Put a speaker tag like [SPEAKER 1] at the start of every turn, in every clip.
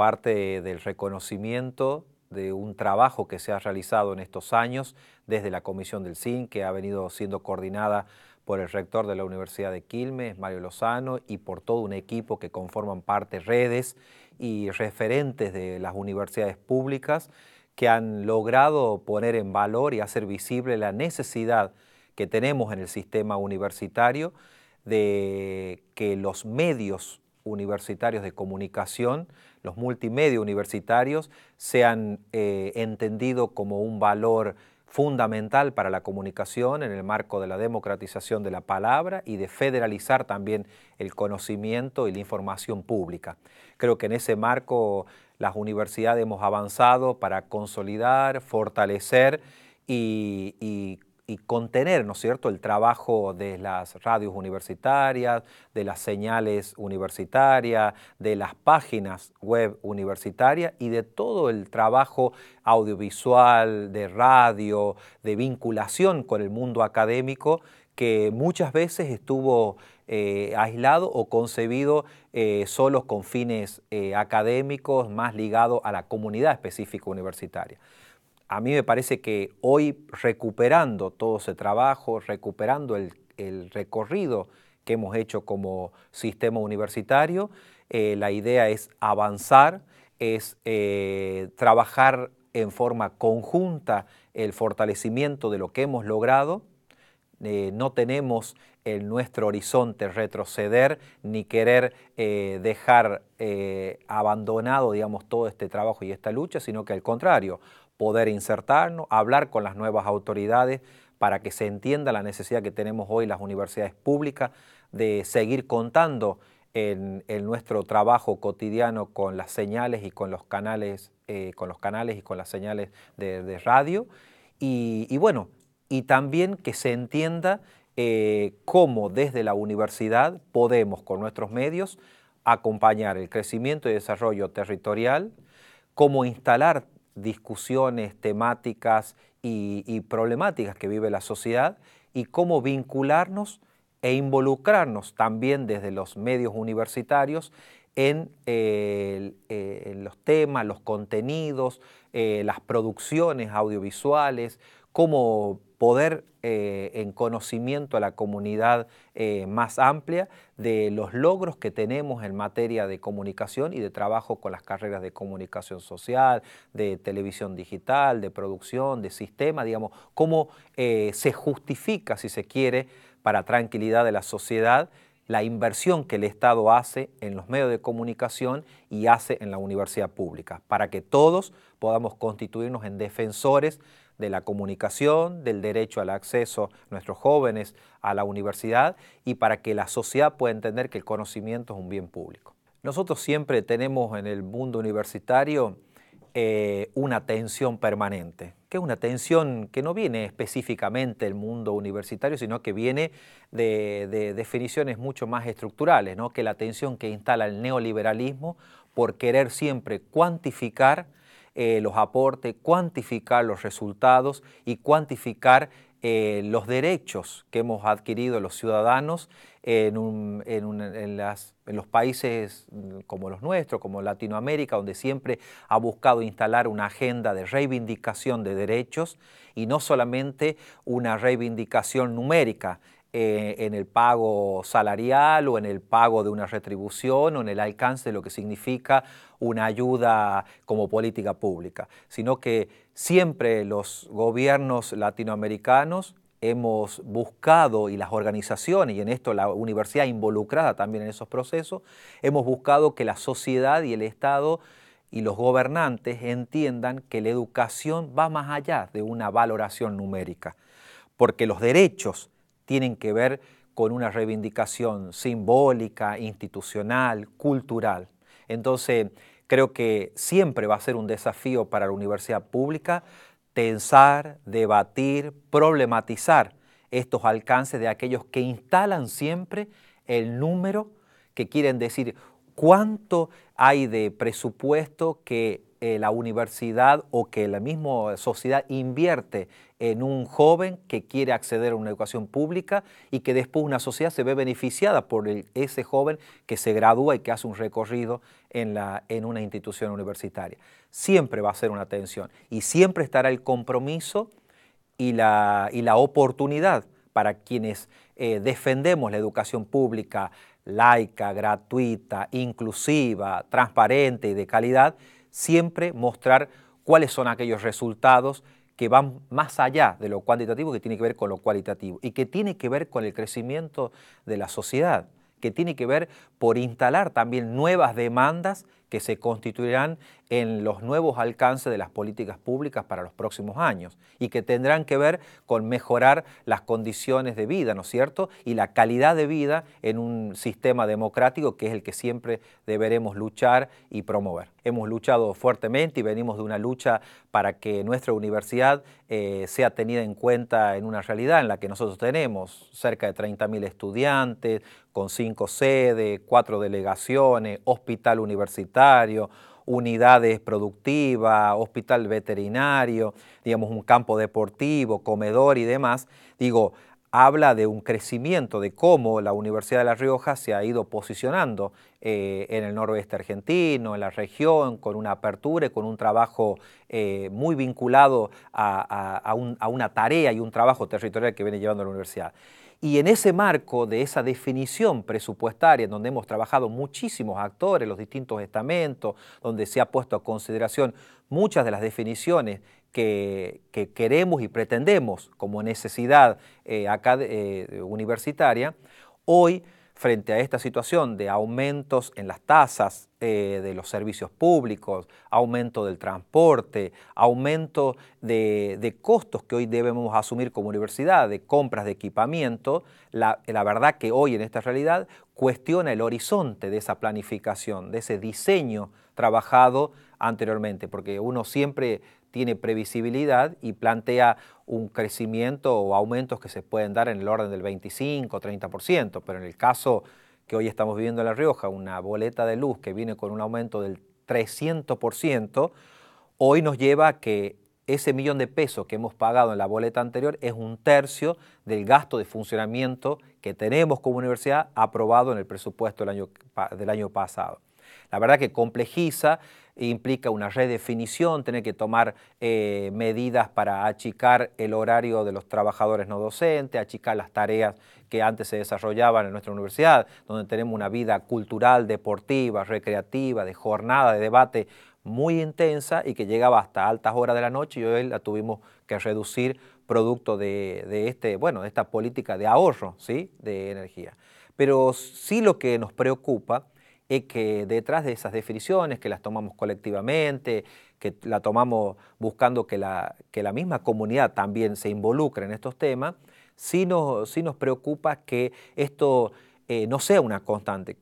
[SPEAKER 1] parte del reconocimiento de un trabajo que se ha realizado en estos años desde la Comisión del CIN, que ha venido siendo coordinada por el rector de la Universidad de Quilmes, Mario Lozano, y por todo un equipo que conforman parte redes y referentes de las universidades públicas que han logrado poner en valor y hacer visible la necesidad que tenemos en el sistema universitario de que los medios universitarios de comunicación, los multimedia universitarios, se han eh, entendido como un valor fundamental para la comunicación en el marco de la democratización de la palabra y de federalizar también el conocimiento y la información pública. Creo que en ese marco las universidades hemos avanzado para consolidar, fortalecer y, y y contener, ¿no es cierto?, el trabajo de las radios universitarias, de las señales universitarias, de las páginas web universitarias y de todo el trabajo audiovisual, de radio, de vinculación con el mundo académico que muchas veces estuvo eh, aislado o concebido eh, solo con fines eh, académicos más ligados a la comunidad específica universitaria a mí me parece que hoy recuperando todo ese trabajo, recuperando el, recorrido que hemos hecho como sistema universitario, eh, la idea es avanzar, es eh, trabajar en forma conjunta el fortalecimiento de lo que hemos logrado. Eh, no tenemos en nuestro horizonte retroceder ni querer dejar abandonado, digamos, todo este trabajo y esta lucha, sino que al contrario, poder insertarnos, hablar con las nuevas autoridades para que se entienda la necesidad que tenemos hoy las universidades públicas de seguir contando en, nuestro trabajo cotidiano con las señales y con los canales, eh, con los canales y con las señales de, radio. Y, bueno, y también que se entienda eh, cómo desde la universidad podemos con nuestros medios acompañar el crecimiento y desarrollo territorial, cómo instalar discusiones, temáticas y, problemáticas que vive la sociedad y cómo vincularnos e involucrarnos también desde los medios universitarios en, eh, eh, los temas, los contenidos, eh, las producciones audiovisuales, cómo poder eh, en conocimiento a la comunidad eh, más amplia de los logros que tenemos en materia de comunicación y de trabajo con las carreras de comunicación social, de televisión digital, de producción, de sistema, digamos, cómo eh, se justifica, si se quiere, para tranquilidad de la sociedad, la inversión que el Estado hace en los medios de comunicación y hace en la universidad pública, para que todos podamos constituirnos en defensores de la comunicación, del derecho al acceso nuestros jóvenes a la universidad y para que la sociedad pueda entender que el conocimiento es un bien público. Nosotros siempre tenemos en el mundo universitario eh, una tensión permanente, que es una tensión que no viene específicamente del mundo universitario, sino que viene de, de definiciones mucho más estructurales, ¿no? que la tensión que instala el neoliberalismo por querer siempre cuantificar eh, los aportes, cuantificar los resultados y cuantificar eh, los derechos que hemos adquirido los ciudadanos en, en, los países mm, como los nuestros, como Latinoamérica, donde siempre ha buscado instalar una agenda de reivindicación de derechos y no solamente una reivindicación numérica. Eh, en el pago salarial o en el pago de una retribución o en el alcance de lo que significa una ayuda como política pública, sino que siempre los gobiernos latinoamericanos hemos buscado, y las organizaciones, y en esto la universidad involucrada también en esos procesos, hemos buscado que la sociedad y el Estado y los gobernantes entiendan que la educación va más allá de una valoración numérica, porque los derechos tienen que ver con una reivindicación simbólica, institucional, cultural. Entonces, creo que siempre va a ser un desafío para la universidad pública tensar, debatir, problematizar estos alcances de aquellos que instalan siempre el número que quieren decir cuánto hay de presupuesto que eh, la universidad o que la misma sociedad invierte en un joven que quiere acceder a una educación pública y que después una sociedad se ve beneficiada por ese joven que se gradúa y que hace un recorrido en, una institución universitaria. Siempre va a ser una atención y siempre estará el compromiso y la, oportunidad para quienes eh, defendemos la educación pública laica, gratuita, inclusiva, transparente y de calidad, siempre mostrar cuáles son aquellos resultados que van más allá de lo cuantitativo, que tiene que ver con lo cualitativo y que tiene que ver con el crecimiento de la sociedad, que tiene que ver por instalar también nuevas demandas que se constituirán en los nuevos alcances de las políticas públicas para los próximos años y que tendrán que ver con mejorar las condiciones de vida, ¿no es cierto? Y la calidad de vida en un sistema democrático que es el que siempre deberemos luchar y promover. Hemos luchado fuertemente y venimos de una lucha para que nuestra universidad eh, sea tenida en cuenta en una realidad en la que nosotros tenemos cerca de 30.000 estudiantes, con cinco sedes, cuatro delegaciones, hospital universitario, unidades productivas, hospital veterinario, digamos un campo deportivo, comedor y demás, digo, habla de un crecimiento, de cómo la Universidad de La Rioja se ha ido posicionando eh, en el noroeste argentino, en la región, con una apertura y con un trabajo eh, muy vinculado a, a una tarea y un trabajo territorial que viene llevando la universidad. Y en ese marco de esa definición presupuestaria, en donde hemos trabajado muchísimos actores, los distintos estamentos, donde se ha puesto a consideración muchas de las definiciones que, queremos y pretendemos como necesidad eh, acá, eh, universitaria, hoy frente a esta situación de aumentos en las tasas eh, de los servicios públicos, aumento del transporte, aumento de, costos que hoy debemos asumir como universidad, de compras de equipamiento, la, la, verdad que hoy en esta realidad cuestiona el horizonte de esa planificación, de ese diseño trabajado anteriormente, porque uno siempre tiene previsibilidad y plantea un crecimiento o aumentos que se pueden dar en el orden del 25, 30%, pero en el caso que hoy estamos viviendo en La Rioja, una boleta de luz que viene con un aumento del 300%, hoy nos lleva a que ese millón de pesos que hemos pagado en la boleta anterior es un tercio del gasto de funcionamiento que tenemos como universidad aprobado en el presupuesto del año, del año pasado. La verdad que complejiza implica una redefinición, tener que tomar eh, medidas para achicar el horario de los trabajadores no docentes, achicar las tareas que antes se desarrollaban en nuestra universidad, donde tenemos una vida cultural, deportiva, recreativa, de jornada, de debate muy intensa y que llegaba hasta altas horas de la noche y hoy la tuvimos que reducir producto de, este, bueno, de esta política de ahorro ¿sí? de energía. Pero sí lo que nos preocupa es que detrás de esas definiciones, que las tomamos colectivamente, que la tomamos buscando que la, la misma comunidad también se involucre en estos temas, sí nos, nos preocupa que esto eh, no sea una constante.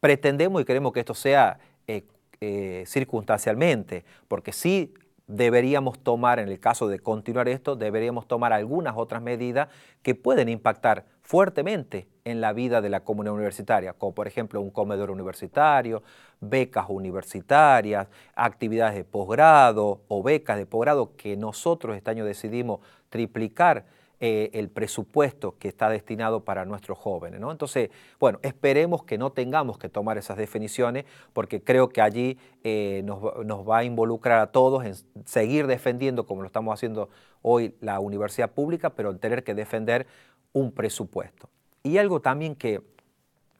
[SPEAKER 1] Pretendemos y queremos que esto sea eh, eh, circunstancialmente, porque sí deberíamos tomar, en el caso de continuar esto, deberíamos tomar algunas otras medidas que pueden impactar fuertemente en la vida de la comunidad universitaria, como por ejemplo un comedor universitario, becas universitarias, actividades de posgrado o becas de posgrado que nosotros este año decidimos triplicar eh, el presupuesto que está destinado para nuestros jóvenes. Entonces, bueno, esperemos que no tengamos que tomar esas definiciones porque creo que allí eh, nos, nos, va a involucrar a todos en seguir defendiendo, como lo estamos haciendo hoy, la universidad pública, pero en tener que defender un presupuesto. Y algo también que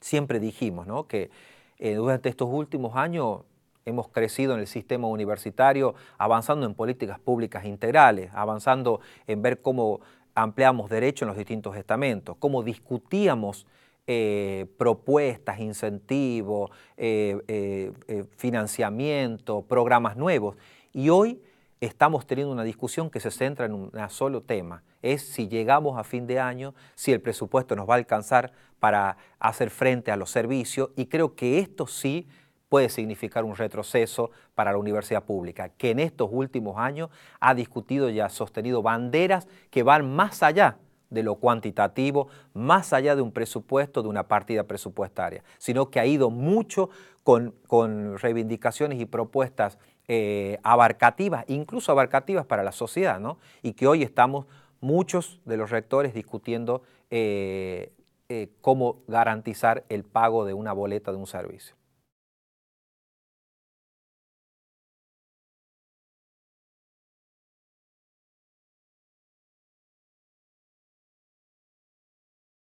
[SPEAKER 1] siempre dijimos, ¿no? que eh, durante estos últimos años hemos crecido en el sistema universitario, avanzando en políticas públicas integrales, avanzando en ver cómo ampliamos derechos en los distintos estamentos, cómo discutíamos eh, propuestas, incentivos, eh, financiamiento, programas nuevos. Y hoy estamos teniendo una discusión que se centra en un solo tema, es si llegamos a fin de año, si el presupuesto nos va a alcanzar para hacer frente a los servicios y creo que esto sí puede significar un retroceso para la universidad pública, que en estos últimos años ha discutido y ha sostenido banderas que van más allá de lo cuantitativo, más allá de un presupuesto, de una partida presupuestaria, sino que ha ido mucho con, reivindicaciones y propuestas eh, abarcativas, incluso abarcativas para la sociedad, ¿no? Y que hoy estamos muchos de los rectores discutiendo eh, eh, cómo garantizar el pago de una boleta de un servicio.